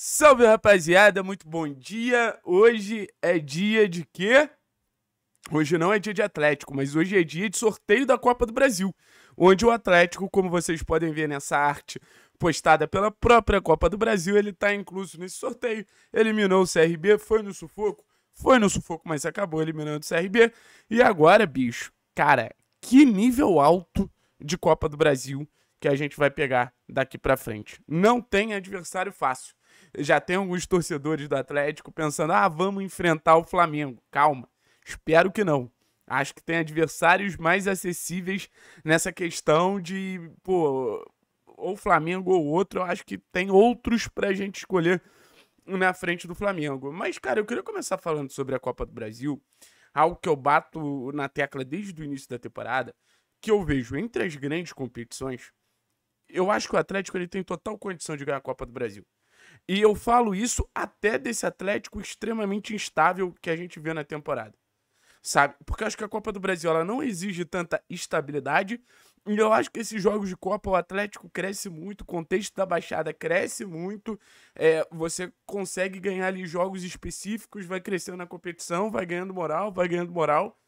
Salve rapaziada, muito bom dia. Hoje é dia de quê? Hoje não é dia de Atlético, mas hoje é dia de sorteio da Copa do Brasil, onde o Atlético, como vocês podem ver nessa arte postada pela própria Copa do Brasil, ele está incluso nesse sorteio. Eliminou o CRB, foi no sufoco, foi no sufoco, mas acabou eliminando o CRB. E agora, bicho, cara, que nível alto de Copa do Brasil que a gente vai pegar daqui para frente. Não tem adversário fácil já tem alguns torcedores do Atlético pensando: ah, vamos enfrentar o Flamengo. Calma, espero que não. Acho que tem adversários mais acessíveis nessa questão de, pô, ou Flamengo ou outro. Eu acho que tem outros pra gente escolher na frente do Flamengo. Mas, cara, eu queria começar falando sobre a Copa do Brasil, algo que eu bato na tecla desde o início da temporada, que eu vejo entre as grandes competições. Eu acho que o Atlético ele tem total condição de ganhar a Copa do Brasil. E eu falo isso até desse Atlético extremamente instável que a gente vê na temporada. Sabe? Porque eu acho que a Copa do Brasil ela não exige tanta estabilidade. E eu acho que esses jogos de Copa, o Atlético cresce muito, o contexto da baixada cresce muito. É, você consegue ganhar ali jogos específicos, vai crescendo na competição, vai ganhando moral, vai ganhando moral.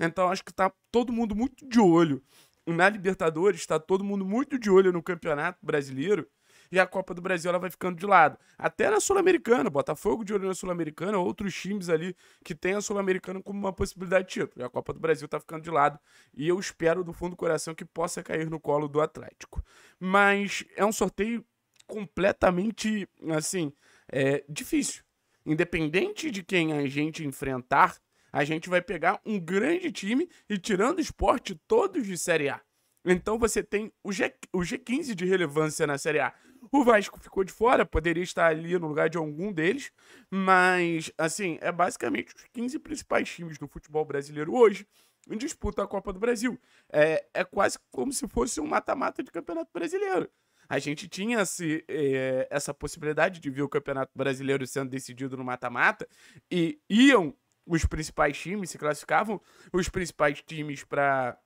Então acho que tá todo mundo muito de olho na Libertadores, tá todo mundo muito de olho no Campeonato Brasileiro e a Copa do Brasil ela vai ficando de lado. Até na Sul-Americana, Botafogo de olho na Sul-Americana, outros times ali que tem a Sul-Americana como uma possibilidade de título. E a Copa do Brasil tá ficando de lado e eu espero do fundo do coração que possa cair no colo do Atlético. Mas é um sorteio completamente, assim, é, difícil. Independente de quem a gente enfrentar, a gente vai pegar um grande time e tirando o esporte todos de Série A. Então você tem o, G, o G15 de relevância na Série A. O Vasco ficou de fora, poderia estar ali no lugar de algum deles, mas, assim, é basicamente os 15 principais times do futebol brasileiro hoje em disputa a Copa do Brasil. É, é quase como se fosse um mata-mata de Campeonato Brasileiro. A gente tinha se é, essa possibilidade de ver o Campeonato Brasileiro sendo decidido no mata-mata e iam os principais times, se classificavam os principais times para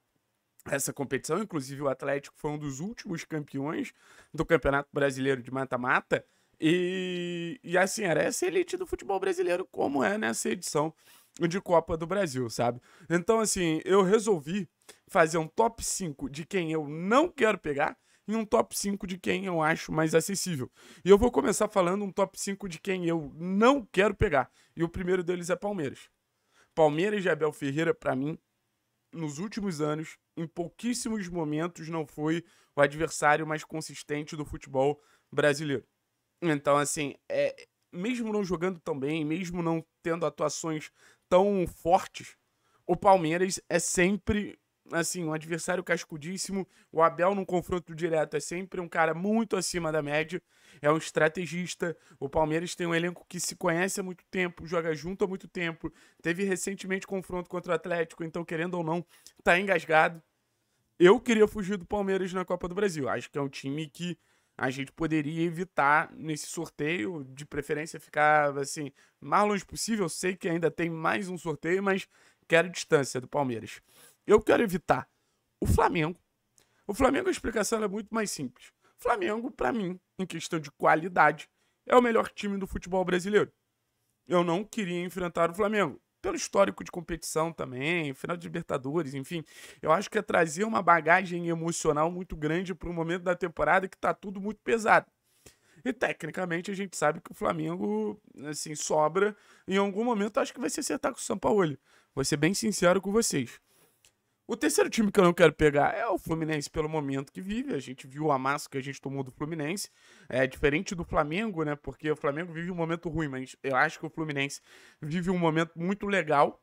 essa competição. Inclusive, o Atlético foi um dos últimos campeões do Campeonato Brasileiro de Mata-Mata. E, e assim, era essa elite do futebol brasileiro, como é nessa edição de Copa do Brasil, sabe? Então, assim, eu resolvi fazer um top 5 de quem eu não quero pegar e um top 5 de quem eu acho mais acessível. E eu vou começar falando um top 5 de quem eu não quero pegar. E o primeiro deles é Palmeiras. Palmeiras e Abel Ferreira, para mim, nos últimos anos, em pouquíssimos momentos, não foi o adversário mais consistente do futebol brasileiro. Então, assim, é, mesmo não jogando tão bem, mesmo não tendo atuações tão fortes, o Palmeiras é sempre assim, um adversário cascudíssimo. O Abel, num confronto direto, é sempre um cara muito acima da média. É um estrategista. O Palmeiras tem um elenco que se conhece há muito tempo, joga junto há muito tempo. Teve recentemente confronto contra o Atlético, então, querendo ou não, tá engasgado. Eu queria fugir do Palmeiras na Copa do Brasil. Acho que é um time que a gente poderia evitar nesse sorteio, de preferência ficar assim, mais longe possível. Eu sei que ainda tem mais um sorteio, mas quero distância do Palmeiras. Eu quero evitar o Flamengo. O Flamengo, a explicação é muito mais simples. O Flamengo, para mim, em questão de qualidade, é o melhor time do futebol brasileiro. Eu não queria enfrentar o Flamengo. Pelo histórico de competição também, final de Libertadores, enfim. Eu acho que é trazer uma bagagem emocional muito grande para o momento da temporada que está tudo muito pesado. E tecnicamente a gente sabe que o Flamengo, assim, sobra. Em algum momento acho que vai se acertar com o São Paulo. Vou ser bem sincero com vocês. O terceiro time que eu não quero pegar é o Fluminense pelo momento que vive. A gente viu a massa que a gente tomou do Fluminense. É diferente do Flamengo, né? Porque o Flamengo vive um momento ruim, mas eu acho que o Fluminense vive um momento muito legal.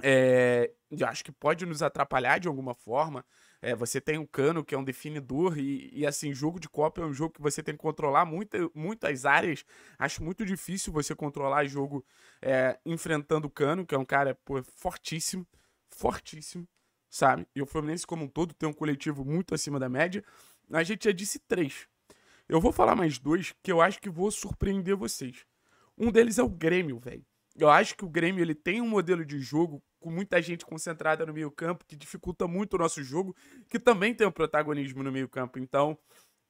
É, eu acho que pode nos atrapalhar de alguma forma. É, você tem o Cano, que é um definidor, e, e, assim, jogo de Copa é um jogo que você tem que controlar muita, muitas áreas. Acho muito difícil você controlar jogo é, enfrentando o Cano, que é um cara pô, fortíssimo, fortíssimo sabe? E o Fluminense como um todo tem um coletivo muito acima da média. A gente já disse três. Eu vou falar mais dois que eu acho que vou surpreender vocês. Um deles é o Grêmio, velho. Eu acho que o Grêmio ele tem um modelo de jogo com muita gente concentrada no meio-campo que dificulta muito o nosso jogo, que também tem o um protagonismo no meio-campo. Então,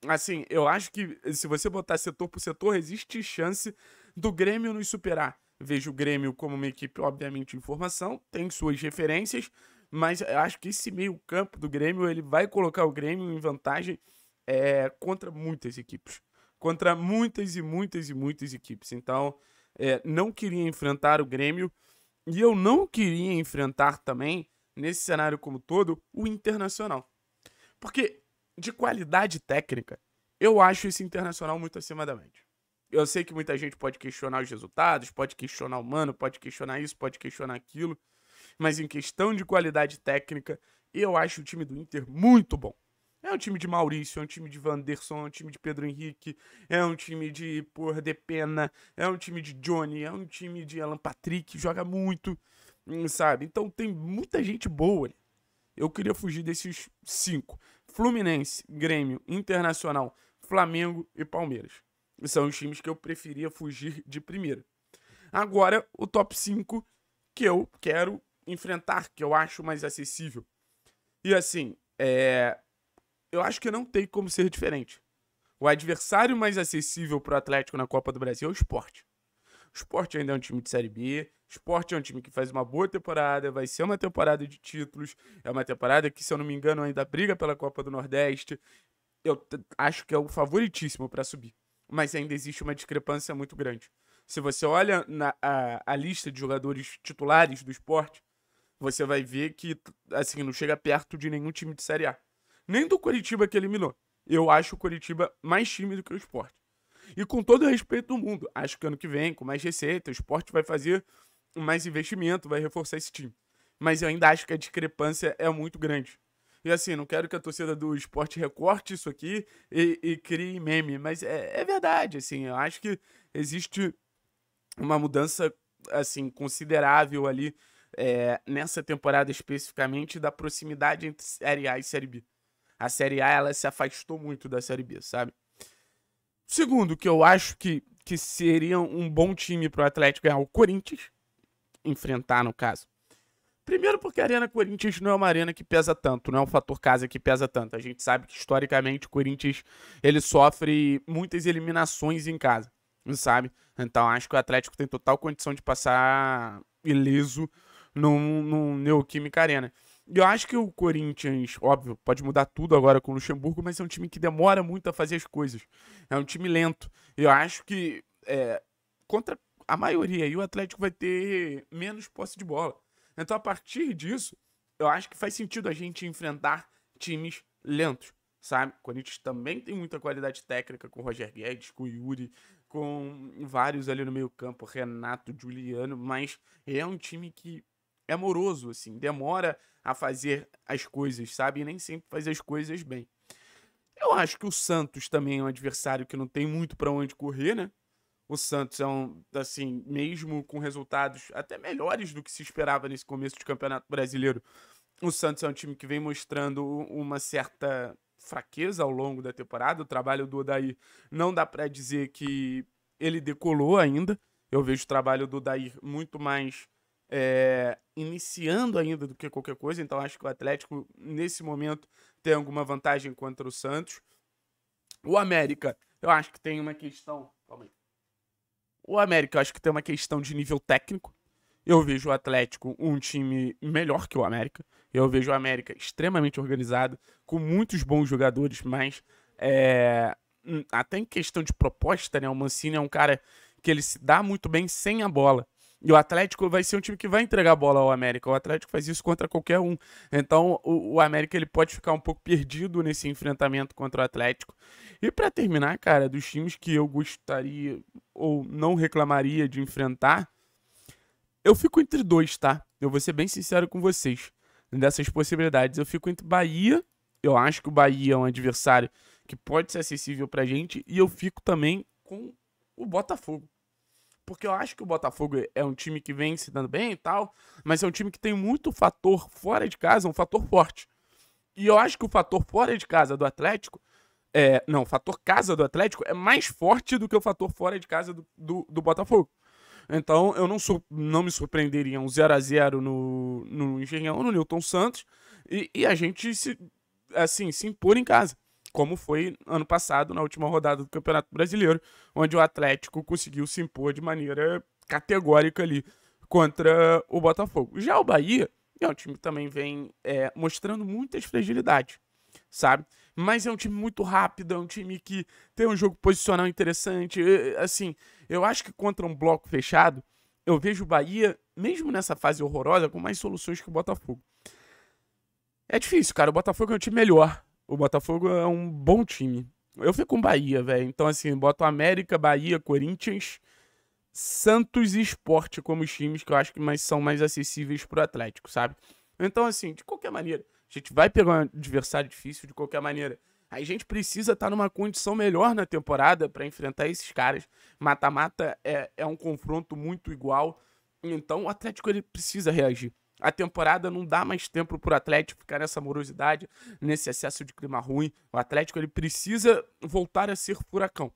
assim, eu acho que se você botar setor por setor, existe chance do Grêmio nos superar. Vejo o Grêmio como uma equipe, obviamente, em formação, tem suas referências, mas eu acho que esse meio-campo do Grêmio ele vai colocar o Grêmio em vantagem é, contra muitas equipes. Contra muitas e muitas e muitas equipes. Então, é, não queria enfrentar o Grêmio e eu não queria enfrentar também, nesse cenário como todo, o Internacional. Porque de qualidade técnica, eu acho esse Internacional muito acima da média. Eu sei que muita gente pode questionar os resultados, pode questionar o mano, pode questionar isso, pode questionar aquilo mas em questão de qualidade técnica, eu acho o time do Inter muito bom. É um time de Maurício, é um time de Vanderson, é um time de Pedro Henrique, é um time de por pena é um time de Johnny, é um time de Alan Patrick, joga muito, hum, sabe? Então tem muita gente boa. Eu queria fugir desses cinco: Fluminense, Grêmio, Internacional, Flamengo e Palmeiras. São os times que eu preferia fugir de primeira. Agora, o top 5 que eu quero enfrentar, que eu acho mais acessível. E assim, é... eu acho que não tem como ser diferente. O adversário mais acessível para o Atlético na Copa do Brasil é o esporte. O esporte ainda é um time de Série B. O esporte é um time que faz uma boa temporada, vai ser uma temporada de títulos. É uma temporada que, se eu não me engano, ainda briga pela Copa do Nordeste. Eu acho que é o favoritíssimo para subir. Mas ainda existe uma discrepância muito grande. Se você olha na, a, a lista de jogadores titulares do esporte, você vai ver que, assim, não chega perto de nenhum time de Série A. Nem do Curitiba que eliminou. Eu acho o Curitiba mais time do que o esporte. E com todo o respeito do mundo, acho que ano que vem, com mais receita, o esporte vai fazer mais investimento, vai reforçar esse time. Mas eu ainda acho que a discrepância é muito grande. E assim, não quero que a torcida do esporte recorte isso aqui e, e crie meme, mas é, é, verdade, assim, eu acho que existe uma mudança, assim, considerável ali é, nessa temporada especificamente, da proximidade entre Série A e Série B. A Série A, ela se afastou muito da Série B, sabe? Segundo, que eu acho que, que seria um bom time pro Atlético é o Corinthians enfrentar, no caso. Primeiro porque a Arena Corinthians não é uma arena que pesa tanto, não é um fator casa que pesa tanto. A gente sabe que historicamente o Corinthians ele sofre muitas eliminações em casa, sabe? Então acho que o Atlético tem total condição de passar ileso no, no Neoquímica Arena. E eu acho que o Corinthians, óbvio, pode mudar tudo agora com o Luxemburgo, mas é um time que demora muito a fazer as coisas. É um time lento. Eu acho que é, contra a maioria aí o Atlético vai ter menos posse de bola. Então, a partir disso, eu acho que faz sentido a gente enfrentar times lentos, sabe? O Corinthians também tem muita qualidade técnica com o Roger Guedes, com o Yuri, com vários ali no meio-campo, Renato, Juliano, mas é um time que é assim, demora a fazer as coisas, sabe? E nem sempre faz as coisas bem. Eu acho que o Santos também é um adversário que não tem muito para onde correr, né? O Santos é um, assim, mesmo com resultados até melhores do que se esperava nesse começo de Campeonato Brasileiro, o Santos é um time que vem mostrando uma certa fraqueza ao longo da temporada. O trabalho do Odair não dá para dizer que ele decolou ainda. Eu vejo o trabalho do Odair muito mais é, iniciando ainda do que qualquer coisa, então acho que o Atlético, nesse momento, tem alguma vantagem contra o Santos. O América, eu acho que tem uma questão. Calma aí. O América, eu acho que tem uma questão de nível técnico. Eu vejo o Atlético um time melhor que o América. Eu vejo o América extremamente organizado, com muitos bons jogadores, mas é, até em questão de proposta, né? O Mancini é um cara que ele se dá muito bem sem a bola. E o Atlético vai ser um time que vai entregar a bola ao América. O Atlético faz isso contra qualquer um. Então o, o América ele pode ficar um pouco perdido nesse enfrentamento contra o Atlético. E para terminar, cara, dos times que eu gostaria ou não reclamaria de enfrentar, eu fico entre dois, tá? Eu vou ser bem sincero com vocês dessas possibilidades. Eu fico entre Bahia, eu acho que o Bahia é um adversário que pode ser acessível pra gente, e eu fico também com o Botafogo porque eu acho que o Botafogo é um time que vem se dando bem e tal, mas é um time que tem muito fator fora de casa, um fator forte. E eu acho que o fator fora de casa do Atlético, é, não, o fator casa do Atlético é mais forte do que o fator fora de casa do, do, do Botafogo. Então eu não, sou, não me surpreenderia um 0 a 0 no, no Engenhão, no Newton Santos, e, e a gente se, assim, se impor em casa como foi ano passado, na última rodada do Campeonato Brasileiro, onde o Atlético conseguiu se impor de maneira categórica ali contra o Botafogo. Já o Bahia é um time que também vem é, mostrando muitas fragilidades, sabe? Mas é um time muito rápido, é um time que tem um jogo posicional interessante. Assim, eu acho que contra um bloco fechado, eu vejo o Bahia, mesmo nessa fase horrorosa, com mais soluções que o Botafogo. É difícil, cara. O Botafogo é um time melhor o Botafogo é um bom time. Eu fico com Bahia, velho. Então, assim, boto América, Bahia, Corinthians, Santos e Esporte como os times que eu acho que mais, são mais acessíveis pro Atlético, sabe? Então, assim, de qualquer maneira, a gente vai pegar um adversário difícil de qualquer maneira. A gente precisa estar tá numa condição melhor na temporada para enfrentar esses caras. Mata-mata é, é um confronto muito igual. Então o Atlético ele precisa reagir a temporada não dá mais tempo para o Atlético ficar nessa morosidade, nesse excesso de clima ruim. O Atlético ele precisa voltar a ser furacão,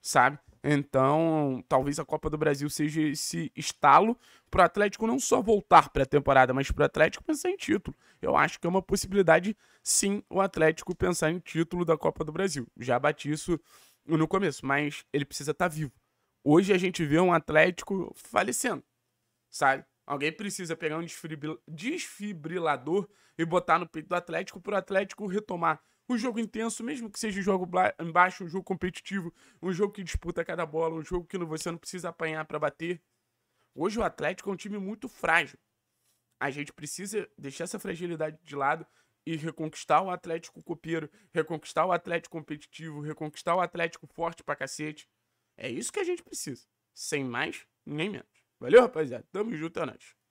sabe? Então, talvez a Copa do Brasil seja esse estalo para o Atlético não só voltar para a temporada, mas para o Atlético pensar em título. Eu acho que é uma possibilidade, sim, o Atlético pensar em título da Copa do Brasil. Já bati isso no começo, mas ele precisa estar tá vivo. Hoje a gente vê um Atlético falecendo, sabe? Alguém precisa pegar um desfibrilador e botar no peito do Atlético para o Atlético retomar um jogo intenso, mesmo que seja um jogo embaixo, um jogo competitivo, um jogo que disputa cada bola, um jogo que você não precisa apanhar para bater. Hoje o Atlético é um time muito frágil. A gente precisa deixar essa fragilidade de lado e reconquistar o Atlético copeiro, reconquistar o Atlético competitivo, reconquistar o Atlético forte para cacete. É isso que a gente precisa. Sem mais, nem menos. Valeu, rapaziada. Tamo junto, é nóis.